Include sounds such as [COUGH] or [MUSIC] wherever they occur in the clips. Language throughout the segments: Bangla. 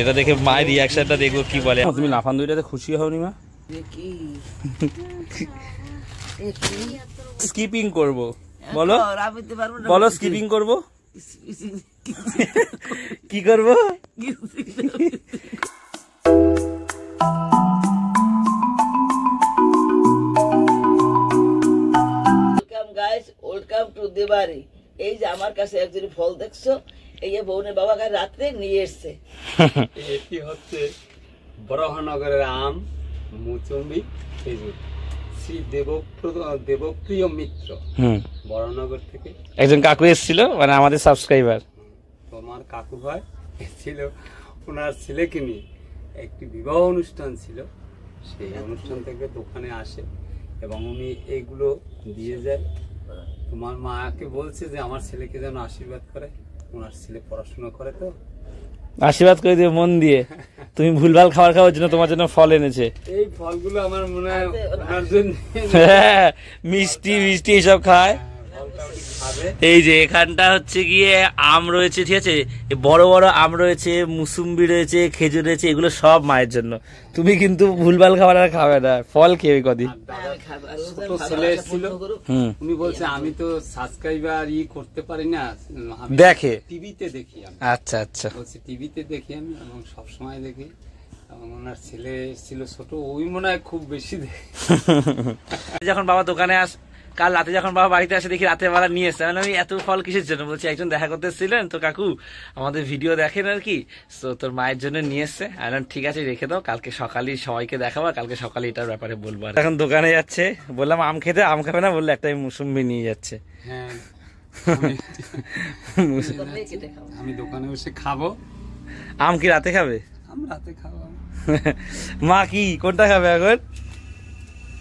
এটা দেখে মায়ের রিয়াকশনটা দেখবো কি বলে তুমি লাফান দুইটাতে খুশি হওনি মা স্কিপিং করব বলো বলো স্কিপিং করব কি করব ওয়েলকাম গাইস ওয়েলকাম টু দেবারি এই যে আমার কাছে একজন ফল দেখছো এই বোনের বাবা কাল রাত্রে নিয়ে এসছে এটি হচ্ছে বরাহনগরের আম মুচুম্বি খেজুর শ্রী দেবপ্রদ দেবপ্রিয় মিত্র বরাহনগর থেকে একজন কাকু এসেছিল মানে আমাদের সাবস্ক্রাইবার তোমার কাকু হয় এসেছিল ওনার ছেলেকে নিয়ে একটি বিবাহ অনুষ্ঠান ছিল সেই আচ্ছা। অনুষ্ঠান থেকে দোকানে আসে এবং উনি এগুলো দিয়ে যায় তোমার মাকে বলছে যে আমার ছেলেকে যেন আশীর্বাদ করে ওনার ছেলে পড়াশোনা করে তো আশীর্বাদ করে দিও মন দিয়ে তুমি ভুলভাল খাবার খাওয়ার জন্য তোমার জন্য ফল এনেছে এই ফলগুলো আমার মনে হয় হ্যাঁ, মিষ্টি মিষ্টি এসব খায় হ্যাঁ, এই যে এখানটা হচ্ছে গিয়ে আম রয়েছে ঠিক আছে বড় বড় আম রয়েছে মুসুম্বি রয়েছে খেজুর রয়েছে এগুলো সব মায়ের জন্য তুমি কিন্তু ভুলভাল খাবার আর খাবে না ফল খেয়ে কদিন হ্যাঁ, আমি তো সাবস্ক্রাইবার ই করতে পারি না দেখে টিভিতে দেখি আচ্ছা আচ্ছা টিভিতে দেখি আমি সবসময় দেখি ছেলে ছিল ছোট ওই মনে হয় খুব বেশি [LAUGHS] যখন বাবা দোকানে আস কাল রাতে যখন বাবা বাড়িতে আসে দেখি রাতের বেলা নিয়ে এসে মানে আমি এত ফল কিসের জন্য বলছি একজন দেখা করতে এসেছিলেন তো কাকু আমাদের ভিডিও দেখেন আর কি তো তোর মায়ের জন্য নিয়ে এসছে আর ঠিক আছে রেখে দাও কালকে সকালে সবাইকে দেখাবো আর কালকে সকালে এটার ব্যাপারে বলবো আর এখন দোকানে যাচ্ছে বললাম আম খেতে আম খাবে না বললে একটা মুসুম্বি নিয়ে যাচ্ছে হ্যাঁ। [LAUGHS] দোকানে খাবো আম কি রাতে খাবে আম রাতে [LAUGHS] মা কি কোনটা খাবে এখন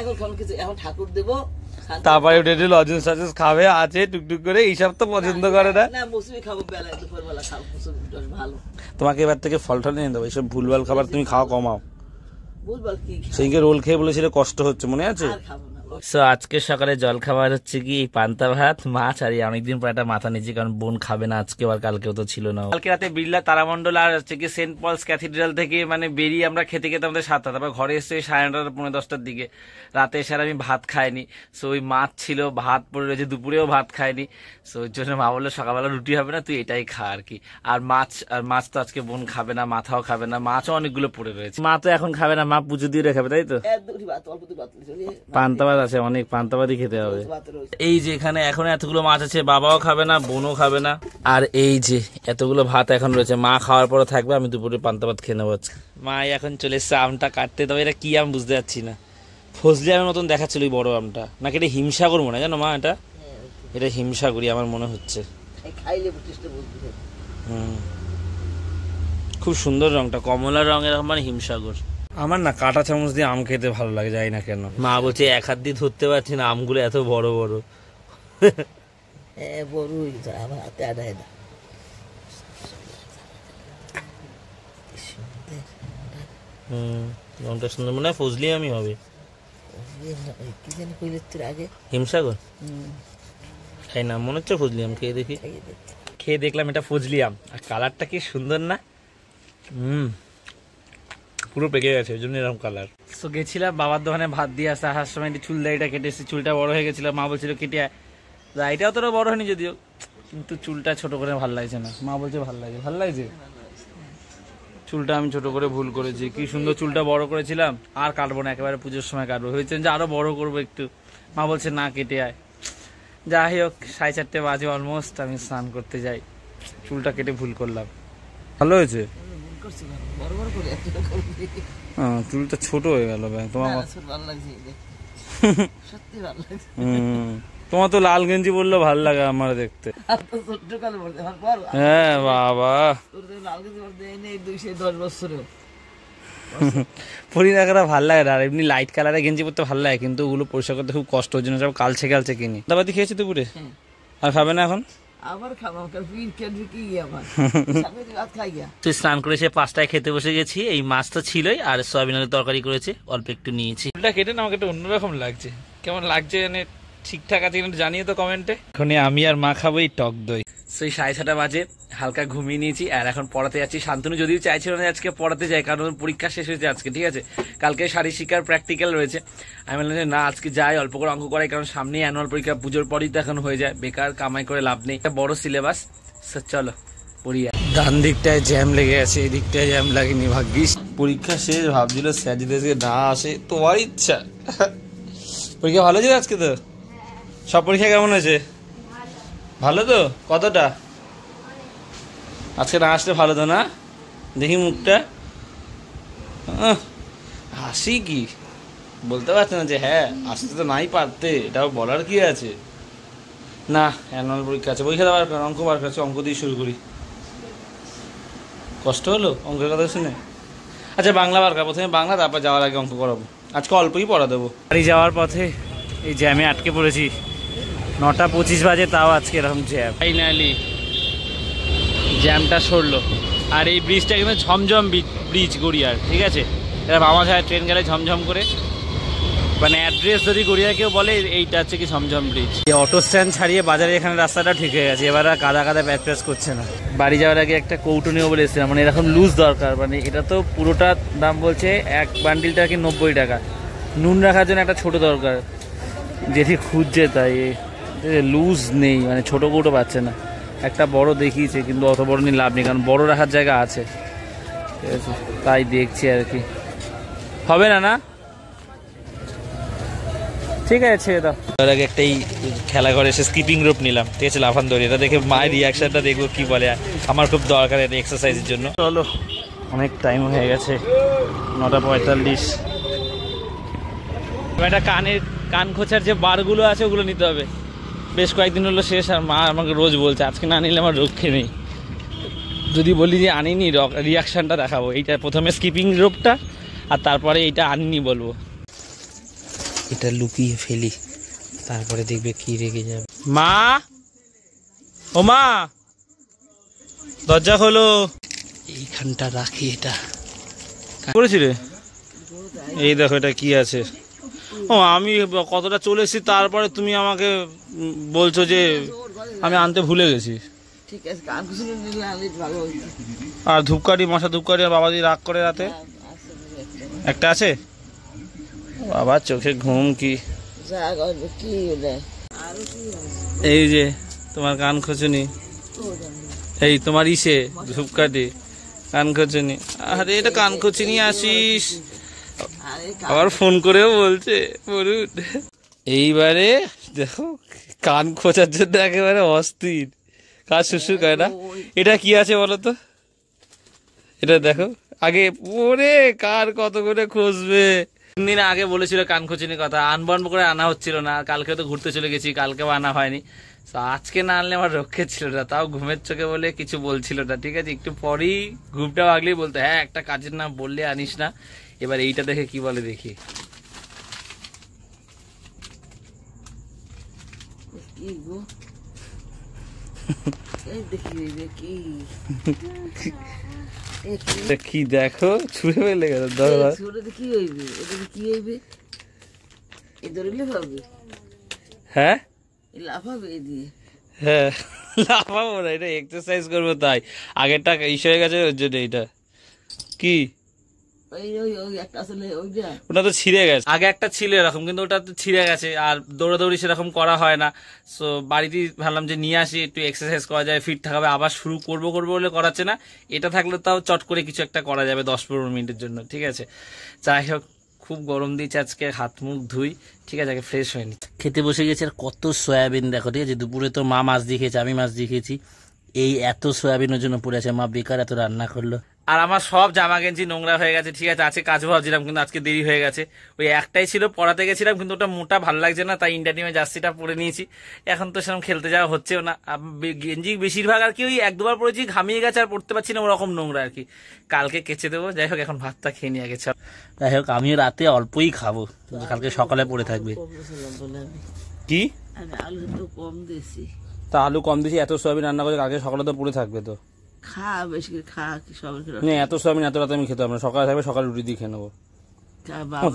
এখন কিছু এখন ঠাকুর দেবো তারপরে উঠে উঠে লজেন্স টজেন্স খাবে আছে টুকটুক করে এইসব তো পছন্দ করে না তোমাকে এবার থেকে ফল টল নিয়ে দেবো এইসব ভুলভাল খাবার তুমি খাওয়া কমাও সেইকে রোল খেয়ে বলেছিল কষ্ট হচ্ছে মনে আছে সো আজকে সকালে জল খাবার হচ্ছে কি পান্তা ভাত মাছ আর অনেকদিন পর একটা মাথা নিচ্ছি কারণ বোন খাবে না আজকে আর কালকেও তো ছিল না কালকে রাতে বিড়লা তারামণ্ডল আর হচ্ছে কি সেন্ট পলস ক্যাথিড্রাল থেকে মানে বেরিয়ে আমরা খেতে খেতে আমাদের সাতটা তারপর ঘরে এসে সাড়ে নটা পনেরো দশটার দিকে রাতে এসে আমি ভাত খাইনি সো ওই মাছ ছিল ভাত পড়ে রয়েছে দুপুরেও ভাত খাইনি সো ওই জন্য মা বললো সকালবেলা রুটি হবে না তুই এটাই খা আর কি আর মাছ আর মাছ তো আজকে বোন খাবে না মাথাও খাবে না মাছও অনেকগুলো পড়ে রয়েছে মা তো এখন খাবে না মা পুজো দিয়ে খাবে তাই তো পান্তা ভাত আছে অনেক পান্তাবাদি খেতে হবে এই যে এখানে এখন এতগুলো মাছ আছে বাবাও খাবে না বোনও খাবে না আর এই যে এতগুলো ভাত এখন রয়েছে মা খাওয়ার পরে থাকবে আমি দুপুরে পান্তাবাদ খেয়ে নেবো মা এখন চলে এসছে আমটা কাটতে তবে এটা কি আম বুঝতে পারছি না ফজলি আমের মতন দেখাচ্ছিল বড় আমটা নাকি এটা হিমসাগর মনে জানো মা এটা হ্যাঁ, এটা হিমসাগরই আমার মনে হচ্ছে খুব সুন্দর রংটা কমলা রঙের মানে হিমসাগর আমার না কাটা চামচ দিয়ে আম খেতে ভালো লাগে যাই না কেন মা বলছে এক হাত দিয়ে ধরতে পারছি না আমগুলো এত বড় বড় আমার হুম সুন্দর মনে হয় আমি হবে হিমসাগর তাই মনে হচ্ছে আম খেয়ে দেখি খেয়ে দেখলাম এটা ফজলি আম আর কালারটা কি সুন্দর না হুম পুরো পেকে গেছে ওই জন্য এরকম কালার সো গেছিলাম বাবার দোকানে ভাত দিয়ে আসতে আসার সময় চুল দাড়িটা কেটে এসেছি চুলটা বড় হয়ে গেছিলো মা বলছিল কেটে দাড়িটা তোরা বড় হয়নি যদিও কিন্তু চুলটা ছোট করে ভাল লাগছে না মা বলছে ভাল লাগে ভাল লাগছে চুলটা আমি ছোট করে ভুল করেছি কি সুন্দর চুলটা বড় করেছিলাম আর কাটবো না একেবারে পুজোর সময় কাটবো ভেবেছেন যে আরও বড় করবো একটু মা বলছে না কেটে আয় যাই হোক সাড়ে চারটে বাজে অলমোস্ট আমি স্নান করতে যাই চুলটা কেটে ভুল করলাম ভালো হয়েছে করছি চুলটা ছোট হয়ে গেল [LAUGHS] তোমার তো লাল গেঞ্জি বললে ভাল লাগে আমার দেখতে হ্যাঁ বাবা পরিণাকারা ভাল লাগে আর এমনি লাইট কালারে গেঞ্জি পরতে ভাল লাগে কিন্তু ওগুলো পরিষ্কার করতে খুব কষ্ট ওই জন্য সব কালছে কালছে কিনি দাবাতি খেয়েছি তো পুরে হ্যাঁ। আর খাবে না এখন [LAUGHS] স্নান পাঁচটায় খেতে বসে গেছি এই মাছ তো ছিলই আর সয়াবিনের তরকারি করেছে অল্প একটু নিয়েছি না আমাকে লাগছে কেমন লাগছে মানে ঠিকঠাক আছে কিনা জানিয়ে তো কমেন্টে এখনই আমি আর মা খাবো এই টক দই সেই সাড়ে ছটা বাজে হালকা ঘুমিয়ে নিয়েছি আর এখন পড়াতে যাচ্ছি শান্তনু যদিও চাইছিল না আজকে পড়াতে যাই কারণ পরীক্ষা শেষ হয়েছে আজকে ঠিক আছে কালকে শারীর শিকার প্র্যাকটিক্যাল রয়েছে আমি বললাম যে না আজকে যাই অল্প করে অঙ্ক করাই কারণ সামনে অ্যানুয়াল পরীক্ষা পুজোর পরই তো এখন হয়ে যায় বেকার কামাই করে লাভ নেই একটা বড় সিলেবাস চলো পড়িয়া ডান দিকটায় জ্যাম লেগে আছে এই দিকটায় জ্যাম লাগেনি ভাগ্যিস পরীক্ষা শেষ ভাবছিল স্যার যদি আজকে না আসে তোমার ইচ্ছা পরীক্ষা ভালো ছিল আজকে তো সব পরীক্ষা কেমন হয়েছে ভালো তো কতটা আজকে না আসলে ভালো তো না দেখি মুখটা হাসি কি বলতে পারছে না যে হ্যাঁ আসতে তো নাই পারতে এটাও বলার কি আছে না অ্যানুয়াল পরীক্ষা আছে পরীক্ষা দেওয়ার অঙ্ক বার করেছে অঙ্ক দিয়ে শুরু করি কষ্ট হলো অঙ্কের কথা শুনে আচ্ছা বাংলা বার করা প্রথমে বাংলা তারপর যাওয়ার আগে অঙ্ক করাবো আজকে অল্পই পড়া দেবো বাড়ি যাওয়ার পথে এই জ্যামে আটকে পড়েছি নটা পঁচিশ বাজে তাও আজকে এরকম জ্যাম ফাইনালি জ্যামটা সরলো আর এই ব্রিজটা কিন্তু ঝমঝম ব্রিজ গড়িয়ার ঠিক আছে এরা মামা সাহেব ট্রেন গেলে ঝমঝম করে মানে অ্যাড্রেস যদি গড়িয়া কেউ বলে এইটা হচ্ছে কি ঝমঝম ব্রিজ এই অটো স্ট্যান্ড ছাড়িয়ে বাজারে এখানে রাস্তাটা ঠিক হয়ে গেছে এবার আর কাদা কাদা প্যাচ করছে না বাড়ি যাওয়ার আগে একটা কৌটো বলে বলেছিলাম মানে এরকম লুজ দরকার মানে এটা তো পুরোটা দাম বলছে এক বান্ডিলটা কি নব্বই টাকা নুন রাখার জন্য একটা ছোট দরকার যেটি খুঁজছে তাই লুজ নেই মানে ছোটো কৌটো পাচ্ছে না একটা বড় দেখিয়েছে কিন্তু অত বড় নিয়ে লাভ নেই কারণ বড়ো রাখার জায়গা আছে ঠিক আছে তাই দেখছি আর কি হবে না না ঠিক আছে ছেড়ে দাও তার আগে একটা এই ঘরে এসে স্কিপিং রোপ নিলাম ঠিক আছে লাফান দৌড়ি এটা দেখে মায়ের রিয়াকশানটা দেখবো কি বলে আমার খুব দরকার এটা এক্সারসাইজের জন্য চলো অনেক টাইম হয়ে গেছে নটা পঁয়তাল্লিশ একটা কানের কান খোঁচার যে বারগুলো আছে ওগুলো নিতে হবে বেশ কয়েকদিন হলো শেষ আর মা আমাকে রোজ বলছে আজকে না নিলে আমার রক্ষে নেই যদি বলি যে আনিনি রিয়াকশানটা দেখাবো এইটা প্রথমে স্কিপিং রোপটা আর তারপরে এইটা আননি বলবো এটা লুকিয়ে ফেলি তারপরে দেখবে কি রেগে যাবে মা ও মা দরজা হলো এইখানটা রাখি এটা করেছি রে এই দেখো এটা কি আছে ও আমি কতটা চলে এসেছি তারপরে তুমি আমাকে বলছো যে আমি আনতে ভুলে গেছি আর ধূপকাঠি মশা ধূপকাঠি আর বাবা দিয়ে রাগ করে রাতে হ্যাঁ, একটা আছে বাবা চোখে ঘুম কি এই যে তোমার কান খোঁচুনি এই তোমার ইসে ধূপকাঠি কান খোঁচুনি আরে এটা কান খোঁচুনি আসিস আবার ফোন করেও বলছে বরুণ এইবারে দেখো কান খোঁচার জন্য একেবারে অস্থির কাজ শুশু করে না এটা কি আছে বলতো এটা দেখো আগে পরে কার কত করে খুঁজবে দিন আগে বলেছিল কান খোঁচিনি কথা আনবন করে আনা হচ্ছিল না কালকে তো ঘুরতে চলে গেছি কালকেও আনা হয়নি তো আজকে না আনলে আমার রক্ষে ছিল না তাও ঘুমের চোখে বলে কিছু বলছিল না ঠিক আছে একটু পরেই ঘুমটা আগলেই বলতো হ্যাঁ একটা কাজের নাম বললে আনিস না এবার এইটা দেখে কি বলে দেখি কি দেখো ছুঁড়ে ফেলে গেল ধরো ছুঁড়ে কি হইবে এটা কি হইবে এ ধরলে হবে হ্যাঁ লাভ হবে এ দিয়ে হ্যাঁ লাফাবো না এটা এক্সারসাইজ করবো তাই আগেরটা ইস হয়ে গেছে ওর জন্য এটা কি ওটা তো ছিঁড়ে গেছে আগে একটা ছিল এরকম কিন্তু ওটা তো ছিঁড়ে গেছে আর দৌড়াদৌড়ি সেরকম করা হয় না সো বাড়িতেই ভাবলাম যে নিয়ে আসি একটু এক্সারসাইজ করা যায় ফিট থাকবে আবার শুরু করবো করবো বলে করাচ্ছে না এটা থাকলে তাও চট করে কিছু একটা করা যাবে দশ পনেরো মিনিটের জন্য ঠিক আছে যাই হোক খুব গরম দিয়েছে আজকে হাত মুখ ধুই ঠিক আছে আগে ফ্রেশ হয়নি খেতে বসে গেছে আর কত সয়াবিন দেখো ঠিক আছে দুপুরে তো মা মাছ দিয়ে খেয়েছে আমি মাছ দিয়ে খেয়েছি এই এত সয়াবিনের জন্য পড়ে আছে মা বেকার এত রান্না করলো আর আমার সব জামা গেঞ্জি নোংরা হয়ে গেছে ঠিক আছে আজকে কাজ ভাবছিলাম কিন্তু আজকে দেরি হয়ে গেছে ওই একটাই ছিল পড়াতে গেছিলাম কিন্তু ওটা মোটা ভালো লাগছে না তাই ইন্ডিয়া টিমে জার্সিটা পরে নিয়েছি এখন তো সেরকম খেলতে যাওয়া হচ্ছেও না গেঞ্জি বেশিরভাগ আর কি ওই এক দুবার পড়েছি ঘামিয়ে গেছে আর পড়তে পারছি না ওরকম নোংরা আর কি কালকে কেচে দেবো যাই হোক এখন ভাতটা খেয়ে নিয়ে গেছে যাই হোক আমিও রাতে অল্পই খাবো কালকে সকালে পড়ে থাকবে কি আলু তো কম দিয়েছি তা আলু কম দিয়েছি এত সোয়াবিন রান্না করে কালকে সকালে তো পড়ে থাকবে তো খা বেশি খা না এত সোয়াবিন এত রাতে আমি খেতে পারবো না সকালে থাকবে সকালে রুটি দিয়ে খেয়ে নেবো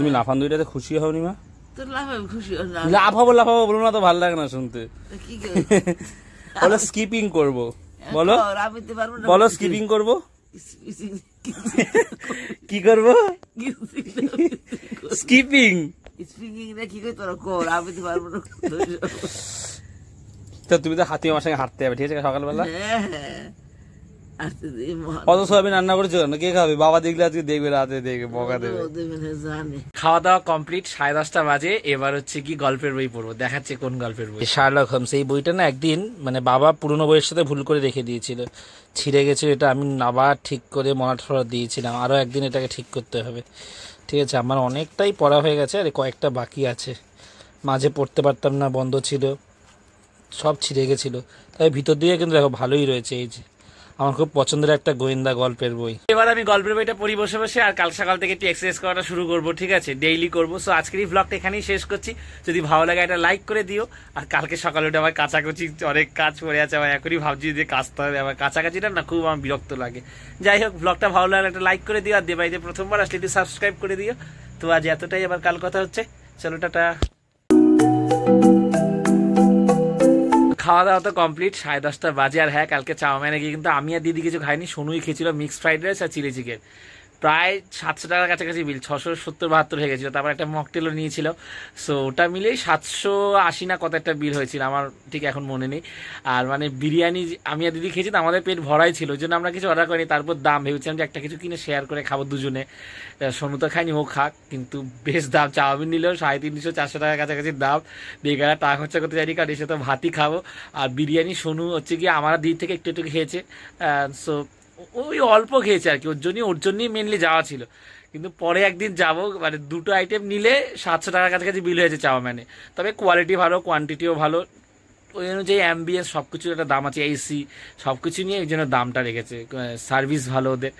তুমি লাফান দুইটাতে খুশি হও হওনি মা লাভ হবো লাভ হবো বলো না তো ভালো লাগে না শুনতে [LAUGHS] বলো স্কিপিং করবো বলো বলো স্কিপিং করবো কি করবো স্কিপিং স্পিকিং না কি কই তোরা কর আমি তো পারবো না [LAUGHS] তা তুমি তো হাতি আমার সঙ্গে হাঁটতে যাবে ঠিক আছে সকালবেলা হ্যাঁ, হ্যাঁ। অত সোয়াবিন রান্না করেছো না কে খাবে বাবা দেখলে আজকে দেখবে রাতে দেখবে বকা দেবে মানে খাওয়া দাওয়া কমপ্লিট সাড়ে দশটা বাজে এবার হচ্ছে কি গল্পের বই পড়বো দেখাচ্ছে কোন গল্পের বই শার্লক হোমস এই বইটা না একদিন মানে বাবা পুরনো বইয়ের সাথে ভুল করে রেখে দিয়েছিল ছিঁড়ে গেছে এটা আমি আবার ঠিক করে মনাঠরা দিয়েছিলাম আরও একদিন এটাকে ঠিক করতে হবে ঠিক আছে আমার অনেকটাই পড়া হয়ে গেছে আর কয়েকটা বাকি আছে মাঝে পড়তে পারতাম না বন্ধ ছিল সব ছিঁড়ে গেছিলো তাই ভিতর দিয়ে কিন্তু দেখো ভালোই রয়েছে এই যে আমার খুব পছন্দের একটা গোয়েন্দা গল্পের বই এবার আমি গল্পের বইটা পড়ি বসে বসে আর কাল সকাল থেকে একটু এক্সারসাইজ করাটা শুরু করবো ঠিক আছে ডেইলি করবো সো আজকের এই ব্লগটা এখানেই শেষ করছি যদি ভালো লাগে একটা লাইক করে দিও আর কালকে সকালে উঠে আমার কাছাকাছি অনেক কাজ পড়ে আছে আমার এখনই ভাবছি যে কাজতে হবে আমার কাছাকাছিটা না খুব আমার বিরক্ত লাগে যাই হোক ব্লগটা ভালো লাগলে একটা লাইক করে দিও আর দেবাইতে প্রথমবার আসলে একটু সাবস্ক্রাইব করে দিও তো আজ এতটাই আবার কাল কথা হচ্ছে চলো টাটা খাওয়া দাওয়া তো কমপ্লিট সাড়ে দশটা বাজে আর হ্যাঁ কালকে চাউমিনে গিয়ে কিন্তু আমি আর দিদি কিছু খাইনি সোনুই খেয়েছিল মিক্সড ফ্রাইড রাইস আর চিলি চিকেন প্রায় সাতশো টাকার কাছাকাছি বিল ছশো সত্তর বাহাত্তর হয়ে গেছিলো তারপর একটা মকটেলও নিয়েছিল সো ওটা মিলেই সাতশো আশি না কত একটা বিল হয়েছিল আমার ঠিক এখন মনে নেই আর মানে বিরিয়ানি আমি আর দিদি খেয়েছি তো আমাদের পেট ভরাই ছিল ওই জন্য আমরা কিছু অর্ডার করিনি তারপর দাম ভেবেছিলাম যে একটা কিছু কিনে শেয়ার করে খাবো দুজনে সোনু তো খাইনি ও খাক কিন্তু বেশ দাম চাউমিন নিলেও সাড়ে তিনশো চারশো টাকার কাছাকাছি দাম বেকারা টাকা খরচা করতে চাইনি কারণ এসে তো ভাতই খাবো আর বিরিয়ানি সোনু হচ্ছে গিয়ে আমার দিদি থেকে একটু একটু খেয়েছে সো ওই অল্প খেয়েছে আর কি ওর জন্যই ওর জন্যই মেনলি যাওয়া ছিল কিন্তু পরে একদিন যাব মানে দুটো আইটেম নিলে সাতশো টাকার কাছাকাছি বিল হয়েছে চাওয়া মানে তবে কোয়ালিটি ভালো কোয়ান্টিটিও ভালো ওই অনুযায়ী অ্যাম্বিয়েন্স সব কিছুর একটা দাম আছে এসি সব কিছু নিয়ে ওই জন্য দামটা রেখেছে সার্ভিস ভালো ওদের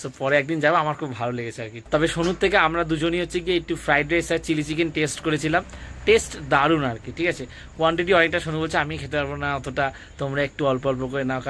সো পরে একদিন যাবো আমার খুব ভালো লেগেছে আর কি তবে সোনুর থেকে আমরা দুজনই হচ্ছে গিয়ে একটু ফ্রাইড রাইস আর চিলি চিকেন টেস্ট করেছিলাম টেস্ট দারুণ আর কি ঠিক আছে কোয়ান্টিটি অনেকটা সোনু বলছে আমি খেতে পারবো না অতটা তোমরা একটু অল্প অল্প করে নাও